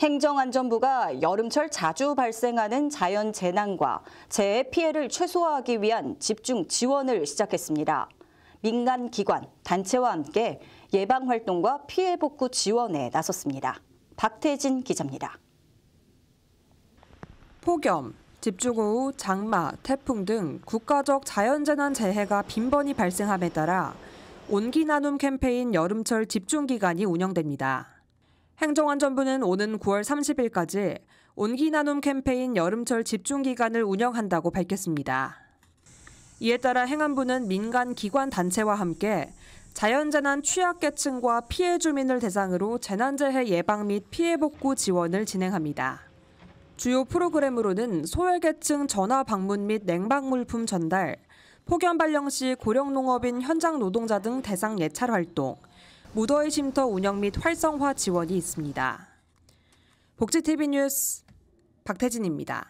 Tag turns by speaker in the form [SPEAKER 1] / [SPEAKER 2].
[SPEAKER 1] 행정안전부가 여름철 자주 발생하는 자연 재난과 재해 피해를 최소화하기 위한 집중 지원을 시작했습니다. 민간 기관, 단체와 함께 예방 활동과 피해 복구 지원에 나섰습니다. 박태진 기자입니다. 폭염, 집중호우,
[SPEAKER 2] 장마, 태풍 등 국가적 자연재난 재해가 빈번히 발생함에 따라 온기 나눔 캠페인 여름철 집중 기간이 운영됩니다. 행정안전부는 오는 9월 30일까지 온기 나눔 캠페인 여름철 집중 기간을 운영한다고 밝혔습니다. 이에 따라 행안부는 민간 기관 단체와 함께 자연재난 취약계층과 피해 주민을 대상으로 재난재해 예방 및 피해 복구 지원을 진행합니다. 주요 프로그램으로는 소외계층 전화 방문 및 냉방 물품 전달, 폭염 발령 시 고령농업인 현장 노동자 등 대상 예찰 활동, 무더위 쉼터 운영 및 활성화 지원이 있습니다. 복지TV 뉴스 박태진입니다.